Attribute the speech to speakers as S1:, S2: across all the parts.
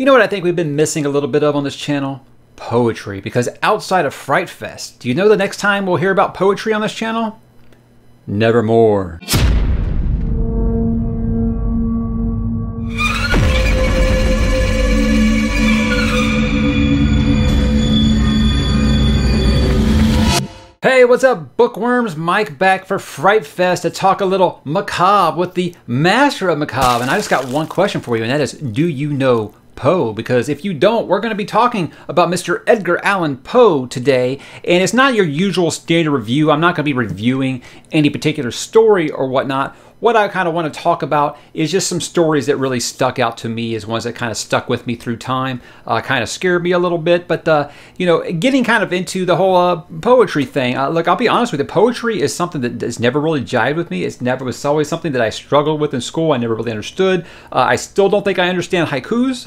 S1: You know what I think we've been missing a little bit of on this channel? Poetry, because outside of Fright Fest, do you know the next time we'll hear about poetry on this channel? Nevermore. Hey, what's up, bookworms? Mike back for Fright Fest to talk a little macabre with the master of macabre. And I just got one question for you, and that is, do you know Poe because if you don't, we're going to be talking about Mr. Edgar Allan Poe today. And it's not your usual standard review. I'm not going to be reviewing any particular story or whatnot what I kind of want to talk about is just some stories that really stuck out to me as ones that kind of stuck with me through time, uh, kind of scared me a little bit. But, uh, you know, getting kind of into the whole uh, poetry thing, uh, look, I'll be honest with you, poetry is something that has never really jived with me. It's never, it's always something that I struggled with in school. I never really understood. Uh, I still don't think I understand haikus,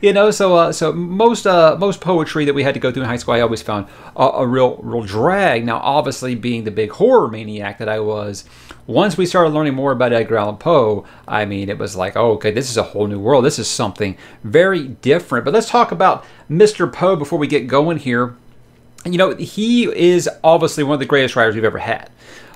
S1: you know, so uh, so most most poetry that we had to go through in high school, I always found a, a real, real drag. Now, obviously, being the big horror maniac that I was, once we started learning more about Edgar Allan Poe, I mean, it was like, oh, okay, this is a whole new world. This is something very different. But let's talk about Mr. Poe before we get going here. You know, he is obviously one of the greatest writers we've ever had.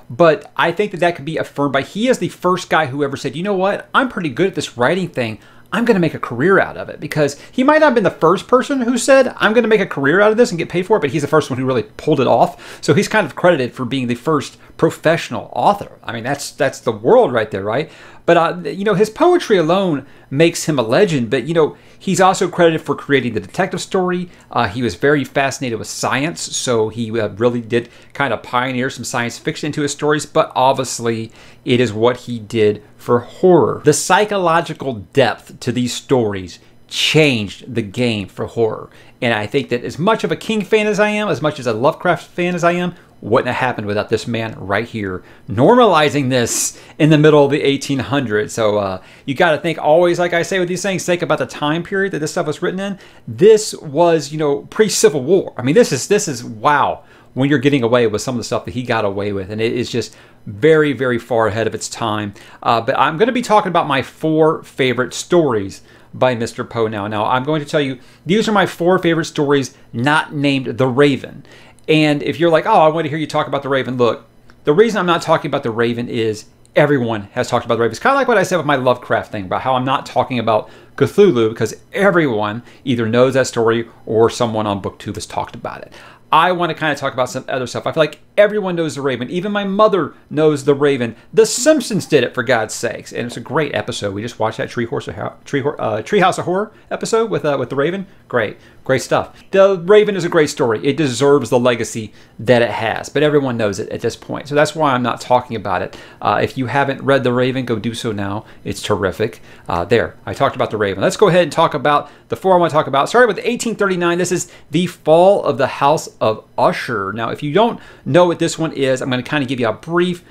S1: But I think that that could be affirmed by he is the first guy who ever said, you know what, I'm pretty good at this writing thing. I'm going to make a career out of it because he might not have been the first person who said, I'm going to make a career out of this and get paid for it, but he's the first one who really pulled it off. So he's kind of credited for being the first professional author. I mean, that's that's the world right there, right? But, uh, you know, his poetry alone makes him a legend, but, you know, he's also credited for creating the detective story. Uh, he was very fascinated with science, so he uh, really did kind of pioneer some science fiction into his stories, but obviously it is what he did for horror. The psychological depth to these stories changed the game for horror. And I think that as much of a King fan as I am, as much as a Lovecraft fan as I am, wouldn't have happened without this man right here normalizing this in the middle of the 1800s. So uh, you got to think always, like I say with these things, think about the time period that this stuff was written in. This was, you know, pre-Civil War. I mean, this is this is wow when you're getting away with some of the stuff that he got away with. And it is just very, very far ahead of its time. Uh, but I'm going to be talking about my four favorite stories by Mr. Poe now. Now, I'm going to tell you, these are my four favorite stories not named The Raven. And if you're like, oh, I want to hear you talk about the Raven, look, the reason I'm not talking about the Raven is everyone has talked about the Raven. It's kind of like what I said with my Lovecraft thing about how I'm not talking about Cthulhu because everyone either knows that story or someone on BookTube has talked about it. I want to kind of talk about some other stuff. I feel like everyone knows The Raven. Even my mother knows The Raven. The Simpsons did it, for God's sakes. And it's a great episode. We just watched that Tree Horse, Tree, uh, Treehouse of Horror episode with uh, with The Raven. Great. Great stuff. The Raven is a great story. It deserves the legacy that it has, but everyone knows it at this point. So that's why I'm not talking about it. Uh, if you haven't read The Raven, go do so now. It's terrific. Uh, there, I talked about The Raven. Let's go ahead and talk about the four I want to talk about. Starting with 1839, this is The Fall of the House of Usher. Now, if you don't know what this one is, I'm going to kind of give you a brief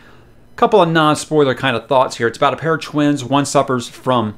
S1: couple of non-spoiler kind of thoughts here. It's about a pair of twins. One suffers from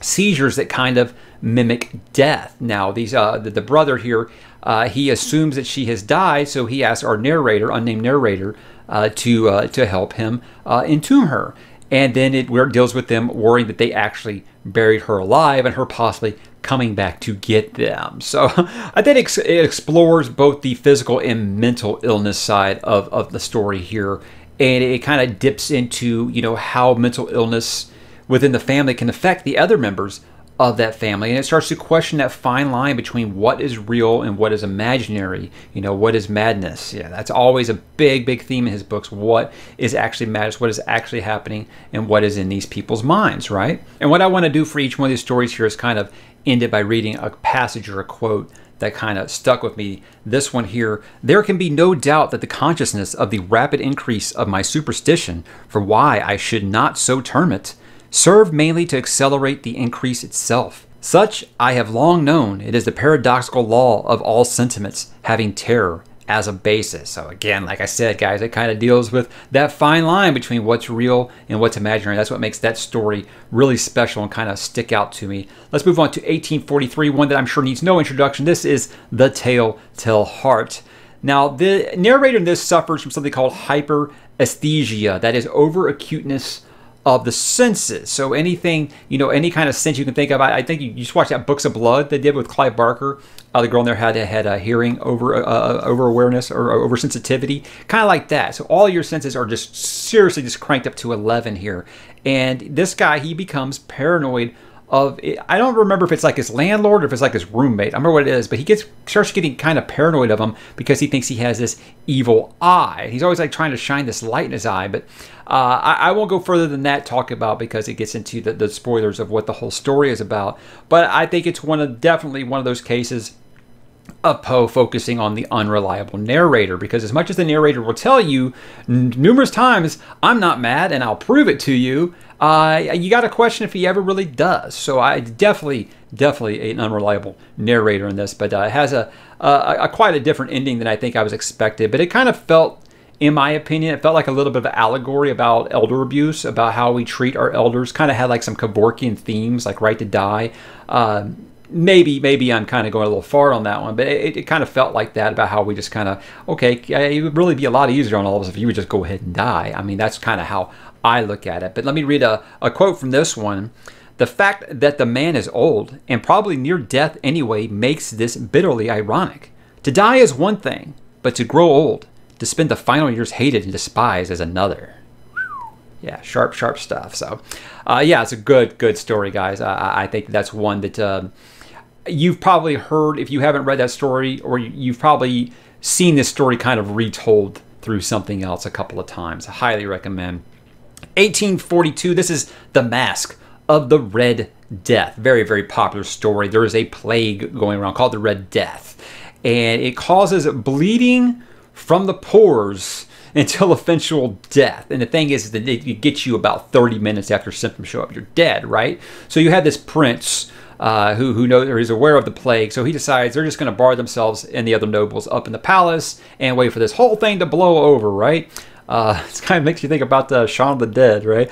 S1: seizures that kind of mimic death. Now, these uh, the, the, brother here, uh, he assumes that she has died, so he asks our narrator, unnamed narrator, uh, to uh, to help him uh, entomb her. And then it deals with them worrying that they actually buried her alive and her possibly coming back to get them. So I think it, it explores both the physical and mental illness side of, of the story here. And it kind of dips into, you know, how mental illness within the family can affect the other members of that family. And it starts to question that fine line between what is real and what is imaginary. You know, what is madness? Yeah, that's always a big, big theme in his books. What is actually madness? What is actually happening? And what is in these people's minds, right? And what I want to do for each one of these stories here is kind of end it by reading a passage or a quote that kind of stuck with me. This one here there can be no doubt that the consciousness of the rapid increase of my superstition for why I should not so term it serve mainly to accelerate the increase itself. Such, I have long known, it is the paradoxical law of all sentiments having terror as a basis. So again, like I said, guys, it kind of deals with that fine line between what's real and what's imaginary. That's what makes that story really special and kind of stick out to me. Let's move on to 1843, one that I'm sure needs no introduction. This is The Tale Tell Heart. Now, the narrator in this suffers from something called hyperesthesia, that is over acuteness of the senses. So anything, you know, any kind of sense you can think of. I, I think you, you, just watched that Books of Blood they did with Clive Barker. Uh, the girl in there had had a hearing over uh, uh over awareness or over sensitivity, kind of like that. So all your senses are just seriously just cranked up to 11 here. And this guy, he becomes paranoid of I don't remember if it's like his landlord or if it's like his roommate. I remember what it is, but he gets starts getting kind of paranoid of him because he thinks he has this evil eye. He's always like trying to shine this light in his eye, but uh, I, I, won't go further than that. Talk about because it gets into the, the spoilers of what the whole story is about. But I think it's one of definitely one of those cases a Poe focusing on the unreliable narrator because as much as the narrator will tell you n- numerous times, I'm not mad and I'll prove it to you, uh, you got to question if he ever really does. So I definitely, definitely an unreliable narrator in this, but uh, it has a, a, a, quite a different ending than I think I was expected. But it kind of felt, in my opinion, it felt like a little bit of allegory about elder abuse, about how we treat our elders. Kind of had like some Kevorkian themes, like right to die. Um, maybe maybe I'm kind of going a little far on that one, but it, it kind of felt like that about how we just kind of okay, it would really be a lot easier on all of us if you would just go ahead and die. I mean, that's kind of how I look at it. But let me read a, a quote from this one. The fact that the man is old and probably near death anyway makes this bitterly ironic. To die is one thing, but to grow old, to spend the final years hated and despised is another yeah, sharp, sharp stuff. So, uh, yeah, it's a good, good story, guys. I, I think that's one that uh, you've probably heard, if you haven't read that story, or you've probably seen this story kind of retold through something else a couple of times. I highly recommend. 1842, this is The Mask of the Red Death. Very, very popular story. There is a plague going around called the Red Death, and it causes bleeding from the pores until eventual death. And the thing is, that it gets you about 30 minutes after symptoms show up. You're dead, right? So you had this prince uh, who, who knows or is aware of the plague. So he decides they're just going to bar themselves and the other nobles up in the palace and wait for this whole thing to blow over, right? Uh, it kind of makes you think about the Shaun of the Dead, right?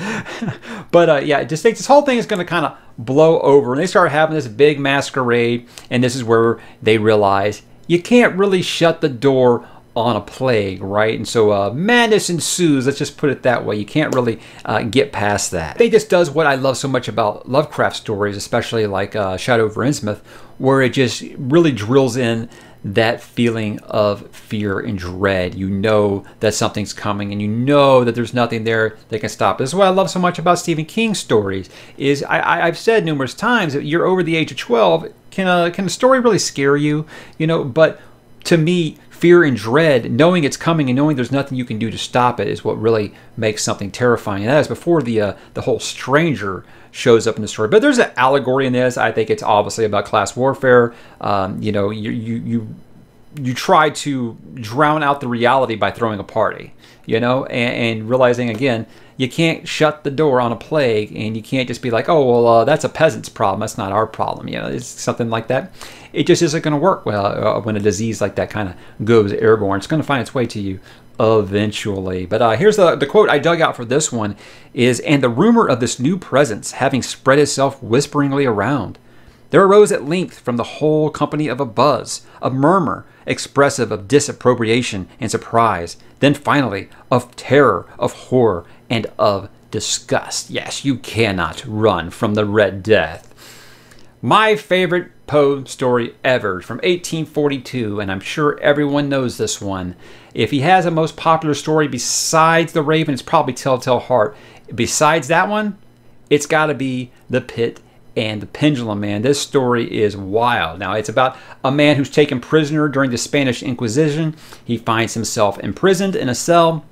S1: but uh, yeah, it just thinks this whole thing is going to kind of blow over. And they start having this big masquerade, and this is where they realize you can't really shut the door on a plague, right? And so uh, madness ensues. Let's just put it that way. You can't really uh, get past that. I think this does what I love so much about Lovecraft stories, especially like uh, Shadow over Innsmouth, where it just really drills in that feeling of fear and dread. You know that something's coming and you know that there's nothing there that can stop. This is what I love so much about Stephen King stories is I, have said numerous times that you're over the age of 12. Can a, can a story really scare you? You know, but to me, Fear and dread, knowing it's coming and knowing there's nothing you can do to stop it, is what really makes something terrifying. And that is before the uh, the whole stranger shows up in the story. But there's an allegory in this. I think it's obviously about class warfare. Um, you know, you you, you you try to drown out the reality by throwing a party, you know, and, and, realizing again, you can't shut the door on a plague and you can't just be like, oh, well, uh, that's a peasant's problem. That's not our problem. You know, it's something like that. It just isn't going to work well uh, when a disease like that kind of goes airborne. It's going to find its way to you eventually. But uh, here's the, the quote I dug out for this one is, and the rumor of this new presence having spread itself whisperingly around. There arose at length from the whole company of a buzz, a murmur, expressive of disapprobation and surprise, then finally of terror, of horror, and of disgust. Yes, you cannot run from the Red Death. My favorite Poe story ever from 1842, and I'm sure everyone knows this one. If he has a most popular story besides The Raven, it's probably Telltale Heart. Besides that one, it's got to be The Pit and the Pendulum Man. This story is wild. Now, it's about a man who's taken prisoner during the Spanish Inquisition. He finds himself imprisoned in a cell.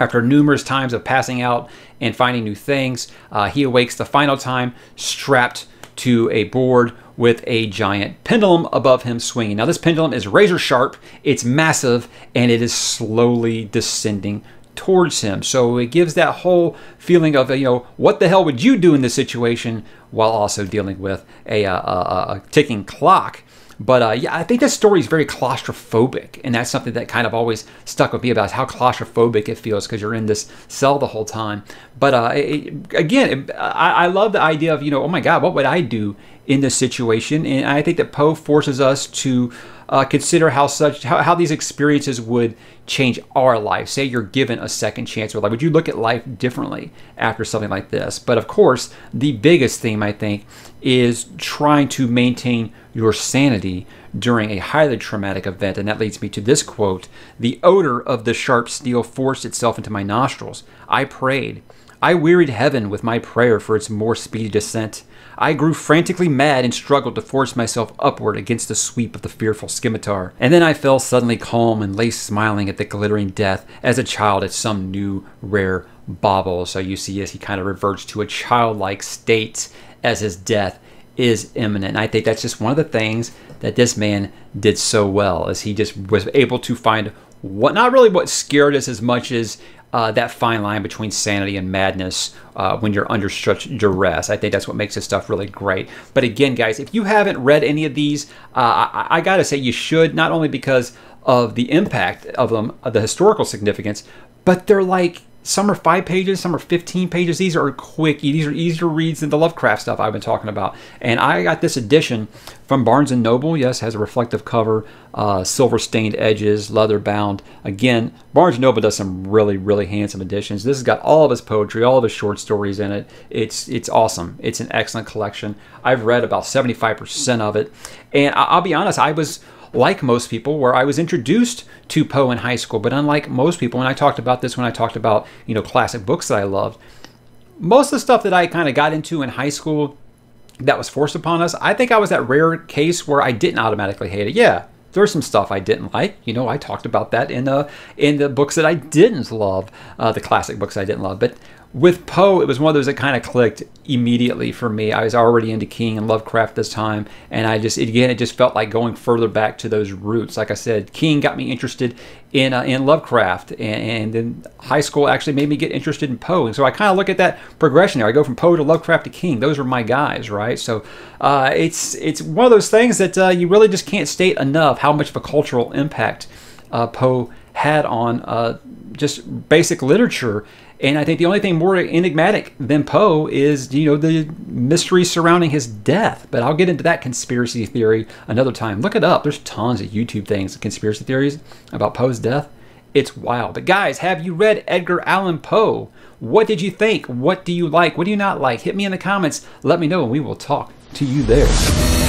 S1: After numerous times of passing out and finding new things, uh, he awakes the final time strapped to a board with a giant pendulum above him swinging. Now, this pendulum is razor sharp, it's massive, and it is slowly descending towards him. So it gives that whole feeling of, you know, what the hell would you do in this situation while also dealing with uh, a, a, a ticking clock. But uh, yeah, I think this story is very claustrophobic, and that's something that kind of always stuck with me about how claustrophobic it feels because you're in this cell the whole time. But uh, it, again, it, I, I, love the idea of you know, oh my God, what would I do in this situation. And I think that Poe forces us to uh, consider how such how, how, these experiences would change our life. Say you're given a second chance with life, would you look at life differently after something like this? But of course, the biggest theme I think is trying to maintain your sanity during a highly traumatic event, and that leads me to this quote: "The odor of the sharp steel forced itself into my nostrils. I prayed." I wearied heaven with my prayer for its more speedy descent. I grew frantically mad and struggled to force myself upward against the sweep of the fearful scimitar. And then I fell suddenly calm and lay smiling at the glittering death as a child at some new rare bauble. So you see as he kind of reverts to a childlike state as his death is imminent. And I think that's just one of the things that this man did so well, as he just was able to find what not really what scared us as much as uh, that fine line between sanity and madness uh, when you're under such duress. I think that's what makes this stuff really great. But again, guys, if you haven't read any of these, uh, I, I gotta say you should, not only because of the impact of them, of the historical significance, but they're like some are five pages, some are 15 pages. These are quick. These are easier reads than the Lovecraft stuff I've been talking about. And I got this edition from Barnes & Noble. Yes, has a reflective cover, uh, silver stained edges, leather bound. Again, Barnes & Noble does some really, really handsome editions. This has got all of his poetry, all of his short stories in it. It's, it's awesome. It's an excellent collection. I've read about 75% of it. And I'll be honest, I was like most people, where I was introduced to Poe in high school. But unlike most people, and I talked about this when I talked about, you know, classic books that I loved, most of the stuff that I kind of got into in high school that was forced upon us, I think I was that rare case where I didn't automatically hate it. Yeah, there's some stuff I didn't like. You know, I talked about that in the uh, in the books that I didn't love, uh, the classic books I didn't love. But with Poe, it was one of those that kind of clicked immediately for me. I was already into King and Lovecraft this time, and I just again it just felt like going further back to those roots. Like I said, King got me interested in uh, in Lovecraft, and, and then high school actually made me get interested in Poe. And so I kind of look at that progression there. I go from Poe to Lovecraft to King. Those are my guys, right? So uh, it's it's one of those things that uh, you really just can't state enough how much of a cultural impact uh, Poe had on uh, just basic literature and I think the only thing more enigmatic than Poe is, you know, the mystery surrounding his death. But I'll get into that conspiracy theory another time. Look it up. There's tons of YouTube things, conspiracy theories about Poe's death. It's wild. But guys, have you read Edgar Allan Poe? What did you think? What do you like? What do you not like? Hit me in the comments. Let me know and we will talk to you there.